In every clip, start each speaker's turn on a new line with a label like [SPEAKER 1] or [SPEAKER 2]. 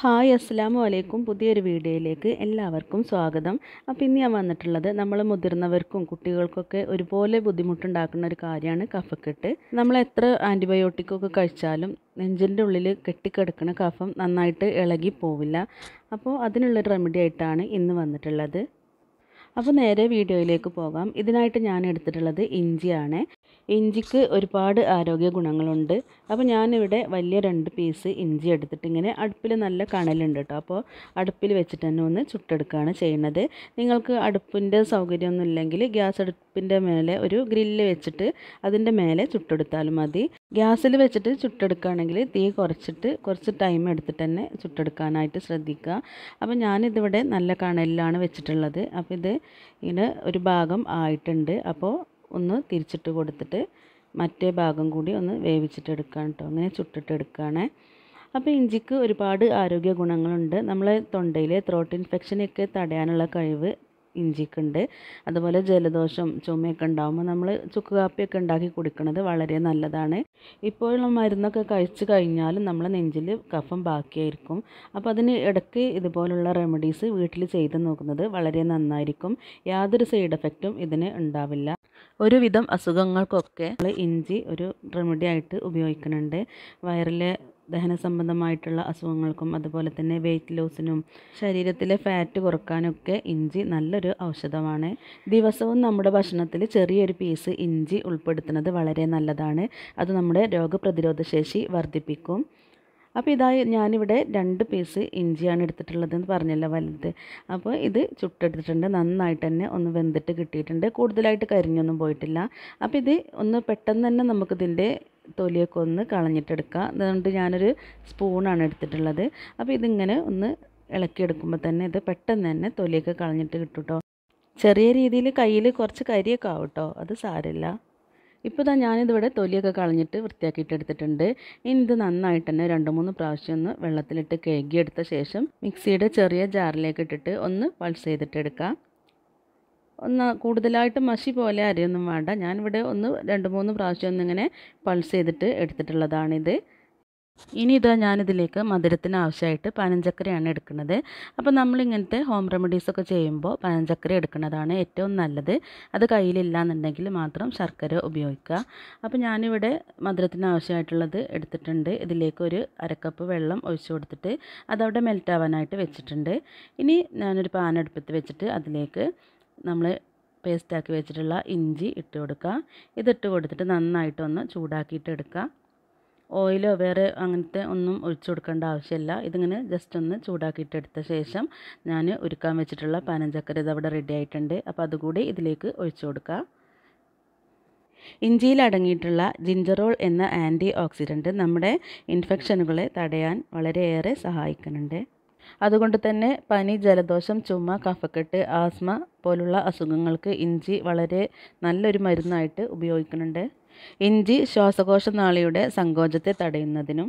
[SPEAKER 1] hi അസ്സാം വലൈക്കും പുതിയൊരു വീഡിയോയിലേക്ക് എല്ലാവർക്കും സ്വാഗതം അപ്പോൾ ഇന്ന് ഞാൻ വന്നിട്ടുള്ളത് നമ്മൾ മുതിർന്നവർക്കും കുട്ടികൾക്കൊക്കെ ഒരുപോലെ ബുദ്ധിമുട്ടുണ്ടാക്കുന്ന ഒരു കാര്യമാണ് കഫക്കെട്ട് നമ്മൾ എത്ര ആൻറ്റിബയോട്ടിക്കൊക്കെ കഴിച്ചാലും നെഞ്ചിൻ്റെ ഉള്ളിൽ കെട്ടിക്കിടക്കുന്ന കഫം നന്നായിട്ട് ഇളകി പോവില്ല അപ്പോൾ അതിനുള്ളൊരു റെമഡി ആയിട്ടാണ് ഇന്ന് വന്നിട്ടുള്ളത് അപ്പോൾ നേരെ വീഡിയോയിലേക്ക് പോകാം ഇതിനായിട്ട് ഞാൻ എടുത്തിട്ടുള്ളത് ഇഞ്ചിയാണ് ഇഞ്ചിക്ക് ഒരുപാട് ആരോഗ്യ ഗുണങ്ങളുണ്ട് അപ്പോൾ ഞാനിവിടെ വലിയ രണ്ട് പീസ് ഇഞ്ചി എടുത്തിട്ട് ഇങ്ങനെ അടുപ്പിൽ നല്ല കണലുണ്ട് കേട്ടോ അപ്പോൾ അടുപ്പിൽ വെച്ചിട്ട് തന്നെ ഒന്ന് ചുട്ടെടുക്കുകയാണ് ചെയ്യുന്നത് നിങ്ങൾക്ക് അടുപ്പിൻ്റെ സൗകര്യമൊന്നും ഇല്ലെങ്കിൽ ഗ്യാസ് അടുപ്പിൻ്റെ മേലെ ഒരു ഗ്രില്ല് വെച്ചിട്ട് അതിൻ്റെ മേലെ ചുട്ടെടുത്താലും മതി ഗ്യാസിൽ വെച്ചിട്ട് ചുട്ടെടുക്കുകയാണെങ്കിൽ തീ കുറച്ചിട്ട് കുറച്ച് ടൈം എടുത്തിട്ട് തന്നെ ചുട്ടെടുക്കാനായിട്ട് ശ്രദ്ധിക്കുക അപ്പോൾ ഞാനിതിവിടെ നല്ല കണലിലാണ് വെച്ചിട്ടുള്ളത് അപ്പോൾ ഇത് ഇങ്ങനെ ഒരു ഭാഗം ആയിട്ടുണ്ട് അപ്പോൾ ഒന്ന് തിരിച്ചിട്ട് കൊടുത്തിട്ട് മറ്റേ ഭാഗം കൂടി ഒന്ന് വേവിച്ചിട്ടെടുക്കുകയാണ് കേട്ടോ അങ്ങനെ ചുട്ടിട്ടെടുക്കുകയാണേ അപ്പോൾ ഇഞ്ചിക്ക് ഒരുപാട് ആരോഗ്യ ഗുണങ്ങളുണ്ട് നമ്മളെ തൊണ്ടയിലെ ത്രോട്ട് ഇൻഫെക്ഷനൊക്കെ തടയാനുള്ള കഴിവ് ഇഞ്ചിക്കുണ്ട് അതുപോലെ ജലദോഷം ചുമയൊക്കെ ഉണ്ടാകുമ്പോൾ നമ്മൾ ചുക്ക് കാപ്പിയൊക്കെ ഉണ്ടാക്കി കുടിക്കുന്നത് വളരെ നല്ലതാണ് ഇപ്പോഴുള്ള മരുന്നൊക്കെ കഴിച്ച് കഴിഞ്ഞാൽ നമ്മൾ നെഞ്ചിൽ കഫം ബാക്കിയായിരിക്കും അപ്പോൾ അതിന് ഇടയ്ക്ക് ഇതുപോലുള്ള റെമഡീസ് വീട്ടിൽ ചെയ്ത് നോക്കുന്നത് വളരെ നന്നായിരിക്കും യാതൊരു സൈഡ് എഫക്റ്റും ഇതിന് ഉണ്ടാവില്ല ഒരുവിധം അസുഖങ്ങൾക്കൊക്കെ നമ്മൾ ഇഞ്ചി ഒരു റെമഡി ആയിട്ട് ഉപയോഗിക്കുന്നുണ്ട് വയറിലെ ദഹന സംബന്ധമായിട്ടുള്ള അസുഖങ്ങൾക്കും അതുപോലെ തന്നെ വെയിറ്റ് ലോസിനും ശരീരത്തിലെ ഫാറ്റ് കുറക്കാനൊക്കെ ഇഞ്ചി നല്ലൊരു ഔഷധമാണ് ദിവസവും നമ്മുടെ ഭക്ഷണത്തിൽ ചെറിയൊരു പീസ് ഇഞ്ചി ഉൾപ്പെടുത്തുന്നത് വളരെ നല്ലതാണ് അത് നമ്മുടെ രോഗപ്രതിരോധ ശേഷി വർദ്ധിപ്പിക്കും അപ്പോൾ ഇതായി ഞാനിവിടെ രണ്ട് പീസ് ഇഞ്ചിയാണ് എടുത്തിട്ടുള്ളതെന്ന് പറഞ്ഞല്ലോ വലുത് അപ്പോൾ ഇത് ചുട്ടെടുത്തിട്ടുണ്ട് നന്നായിട്ട് തന്നെ ഒന്ന് വെന്തിട്ട് കിട്ടിയിട്ടുണ്ട് കൂടുതലായിട്ട് കരിഞ്ഞൊന്നും പോയിട്ടില്ല അപ്പോൾ ഇത് ഒന്ന് പെട്ടെന്ന് തന്നെ നമുക്കിതിൻ്റെ തൊലിയൊക്കെ ഒന്ന് കളഞ്ഞിട്ടെടുക്കുക അതുകൊണ്ട് ഞാനൊരു സ്പൂണാണ് എടുത്തിട്ടുള്ളത് അപ്പോൾ ഇതിങ്ങനെ ഒന്ന് ഇളക്കിയെടുക്കുമ്പോൾ തന്നെ ഇത് പെട്ടെന്ന് തന്നെ തൊലിയൊക്കെ കളഞ്ഞിട്ട് കിട്ടും കേട്ടോ ചെറിയ രീതിയിൽ കയ്യിൽ കുറച്ച് കരിയൊക്കെ ആവും കേട്ടോ അത് സാരമില്ല ഇപ്പോൾ ഇതാ ഞാനിതിവിടെ തൊലിയൊക്കെ കളഞ്ഞിട്ട് വൃത്തിയാക്കിയിട്ട് എടുത്തിട്ടുണ്ട് ഇനി ഇത് നന്നായിട്ട് തന്നെ രണ്ട് മൂന്ന് പ്രാവശ്യം ഒന്ന് വെള്ളത്തിലിട്ട് കഴുകിയെടുത്ത ശേഷം മിക്സിയുടെ ചെറിയ ജാറിലേക്ക് ഇട്ടിട്ട് ഒന്ന് പൾസ് ചെയ്തിട്ട് എടുക്കാം ഒന്ന് കൂടുതലായിട്ട് മഷി പോലെ അരിയൊന്നും വേണ്ട ഞാനിവിടെ ഒന്ന് രണ്ട് മൂന്ന് പ്രാവശ്യം ഒന്നിങ്ങനെ പൾസ് ചെയ്തിട്ട് എടുത്തിട്ടുള്ളതാണിത് ഇനി ഇതാ ഞാനിതിലേക്ക് മധുരത്തിന് ആവശ്യമായിട്ട് പനഞ്ചക്കരയാണ് എടുക്കുന്നത് അപ്പോൾ നമ്മൾ ഇങ്ങനത്തെ ഹോം റെമഡീസൊക്കെ ചെയ്യുമ്പോൾ പനഞ്ചക്കര എടുക്കുന്നതാണ് ഏറ്റവും നല്ലത് അത് കയ്യിലില്ല എന്നുണ്ടെങ്കിൽ മാത്രം ശർക്കര ഉപയോഗിക്കുക അപ്പോൾ ഞാനിവിടെ മധുരത്തിന് ആവശ്യമായിട്ടുള്ളത് എടുത്തിട്ടുണ്ട് ഇതിലേക്ക് ഒരു അരക്കപ്പ് വെള്ളം ഒഴിച്ചു കൊടുത്തിട്ട് അതവിടെ മെൽറ്റ് വെച്ചിട്ടുണ്ട് ഇനി ഞാനൊരു പാൻ അടുപ്പത്ത് വെച്ചിട്ട് അതിലേക്ക് നമ്മൾ പേസ്റ്റാക്കി വെച്ചിട്ടുള്ള ഇഞ്ചി ഇട്ട് കൊടുക്കുക ഇതിട്ട് കൊടുത്തിട്ട് നന്നായിട്ടൊന്ന് ചൂടാക്കിയിട്ട് എടുക്കുക ഓയിലോ വേറെ അങ്ങനത്തെ ഒന്നും ഒഴിച്ചു കൊടുക്കേണ്ട ആവശ്യമില്ല ഇതിങ്ങനെ ജസ്റ്റ് ഒന്ന് ചൂടാക്കിയിട്ടെടുത്ത എടുത്ത ശേഷം ഞാൻ ഉരുക്കാൻ വെച്ചിട്ടുള്ള പനഞ്ചക്കര ഇതവിടെ റെഡി ആയിട്ടുണ്ട് അപ്പോൾ അതുകൂടി ഇതിലേക്ക് ഒഴിച്ചു കൊടുക്കുക ഇഞ്ചിയിൽ അടങ്ങിയിട്ടുള്ള ജിഞ്ചറോൾ എന്ന ആൻറ്റി ഓക്സിഡൻറ്റ് നമ്മുടെ ഇൻഫെക്ഷനുകളെ തടയാൻ വളരെയേറെ സഹായിക്കുന്നുണ്ട് അതുകൊണ്ട് തന്നെ പനി ജലദോഷം ചുമ കഫക്കെട്ട് ആസ്മ പോലുള്ള അസുഖങ്ങൾക്ക് ഇഞ്ചി വളരെ നല്ലൊരു മരുന്നായിട്ട് ഉപയോഗിക്കുന്നുണ്ട് ഇഞ്ചി ശ്വാസകോശ നാളിയുടെ സങ്കോചത്തെ തടയുന്നതിനും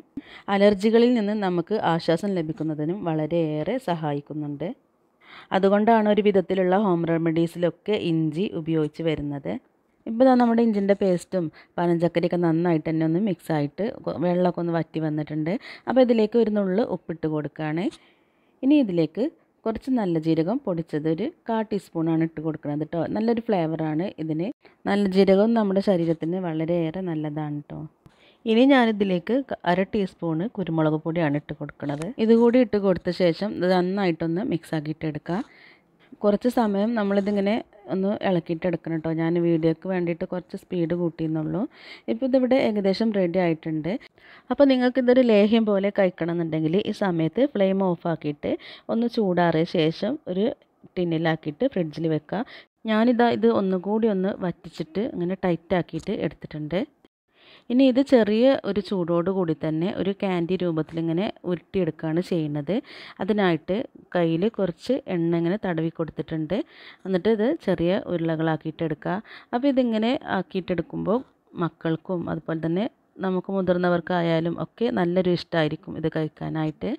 [SPEAKER 1] അലർജികളിൽ നിന്ന് നമുക്ക് ആശ്വാസം ലഭിക്കുന്നതിനും വളരെയേറെ സഹായിക്കുന്നുണ്ട് അതുകൊണ്ടാണ് ഒരു വിധത്തിലുള്ള ഹോം റെമഡീസിലൊക്കെ ഇഞ്ചി ഉപയോഗിച്ച് വരുന്നത് ഇപ്പോൾ നമ്മുടെ ഇഞ്ചിൻ്റെ പേസ്റ്റും പനഞ്ചക്കരിയൊക്കെ നന്നായിട്ട് തന്നെ ഒന്ന് മിക്സായിട്ട് വെള്ളമൊക്കെ ഒന്ന് വറ്റി വന്നിട്ടുണ്ട് അപ്പോൾ ഇതിലേക്ക് ഒരു നുള്ളു ഉപ്പിട്ട് കൊടുക്കുകയാണ് ഇനി ഇതിലേക്ക് കുറച്ച് നല്ല ജീരകം പൊടിച്ചത് ഒരു കാ ടീസ്പൂണാണ് ഇട്ട് കൊടുക്കുന്നത് കേട്ടോ നല്ലൊരു ഫ്ലേവറാണ് ഇതിന് നല്ല ജീരകം നമ്മുടെ ശരീരത്തിന് വളരെയേറെ നല്ലതാണ് കേട്ടോ ഇനി ഞാനിതിലേക്ക് അര ടീസ്പൂണ് കുരുമുളക് പൊടിയാണ് ഇട്ട് കൊടുക്കുന്നത് ഇതുകൂടി ഇട്ട് കൊടുത്ത ശേഷം ഇത് നന്നായിട്ടൊന്ന് മിക്സ് ആക്കിയിട്ട് കുറച്ച് സമയം നമ്മളിതിങ്ങനെ ഒന്ന് ഇളക്കിയിട്ടെടുക്കണം കേട്ടോ ഞാൻ വീഡിയോക്ക് വേണ്ടിയിട്ട് കുറച്ച് സ്പീഡ് കൂട്ടിയെന്നുള്ളൂ ഇപ്പോൾ ഇതിവിടെ ഏകദേശം റെഡി ആയിട്ടുണ്ട് അപ്പോൾ നിങ്ങൾക്ക് ഇതൊരു ലേഹ്യം പോലെ കഴിക്കണം എന്നുണ്ടെങ്കിൽ ഈ സമയത്ത് ഫ്ലെയിം ഓഫ് ആക്കിയിട്ട് ഒന്ന് ചൂടാറിയ ശേഷം ഒരു ടിന്നിലാക്കിയിട്ട് ഫ്രിഡ്ജിൽ വെക്കുക ഞാനിതാ ഇത് ഒന്നുകൂടി ഒന്ന് വറ്റിച്ചിട്ട് ഇങ്ങനെ ടൈറ്റ് ആക്കിയിട്ട് എടുത്തിട്ടുണ്ട് ഇനി ഇത് ചെറിയ ഒരു ചൂടോട് കൂടി തന്നെ ഒരു ക്യാൻഡി രൂപത്തിൽ ഇങ്ങനെ ഉരുട്ടിയെടുക്കുകയാണ് ചെയ്യുന്നത് അതിനായിട്ട് കയ്യിൽ കുറച്ച് എണ്ണ ഇങ്ങനെ തടവി കൊടുത്തിട്ടുണ്ട് എന്നിട്ട് ഇത് ചെറിയ ഉരുളകളാക്കിയിട്ടെടുക്കുക അപ്പോൾ ഇതിങ്ങനെ ആക്കിയിട്ടെടുക്കുമ്പോൾ മക്കൾക്കും അതുപോലെ തന്നെ നമുക്ക് മുതിർന്നവർക്കായാലും ഒക്കെ നല്ലൊരു ഇഷ്ടമായിരിക്കും ഇത് കഴിക്കാനായിട്ട്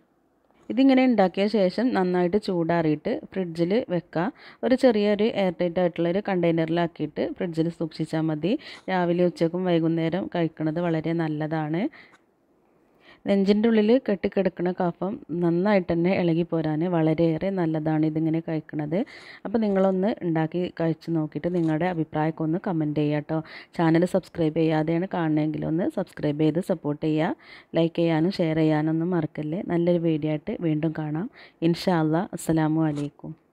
[SPEAKER 1] ഇതിങ്ങനെ ഉണ്ടാക്കിയ ശേഷം നന്നായിട്ട് ചൂടാറിയിട്ട് ഫ്രിഡ്ജിൽ വെക്കുക ഒരു ചെറിയൊരു എയർ ടൈറ്റ് ആയിട്ടുള്ള ഒരു കണ്ടെയ്നറിലാക്കിയിട്ട് ഫ്രിഡ്ജിൽ സൂക്ഷിച്ചാൽ മതി രാവിലെ ഉച്ചക്കും വൈകുന്നേരം കഴിക്കുന്നത് വളരെ നല്ലതാണ് നെഞ്ചിൻ്റെ ഉള്ളിൽ കെട്ടിക്കിടക്കുന്ന കഫം നന്നായിട്ട് തന്നെ ഇളകി പോരാൻ വളരെയേറെ നല്ലതാണ് ഇതിങ്ങനെ കഴിക്കുന്നത് അപ്പോൾ നിങ്ങളൊന്ന് ഉണ്ടാക്കി കഴിച്ച് നോക്കിയിട്ട് നിങ്ങളുടെ അഭിപ്രായമൊക്കെ ഒന്ന് കമൻറ്റ് ചെയ്യുക കേട്ടോ ചാനൽ സബ്സ്ക്രൈബ് ചെയ്യാതെയാണ് കാണണമെങ്കിൽ ഒന്ന് സബ്സ്ക്രൈബ് ചെയ്ത് സപ്പോർട്ട് ചെയ്യുക ലൈക്ക് ചെയ്യാനും ഷെയർ ചെയ്യാനൊന്നും മറക്കല്ലേ നല്ലൊരു വീഡിയോ ആയിട്ട് വീണ്ടും കാണാം ഇൻഷാ അല്ലാ വലൈക്കും അലൈക്കും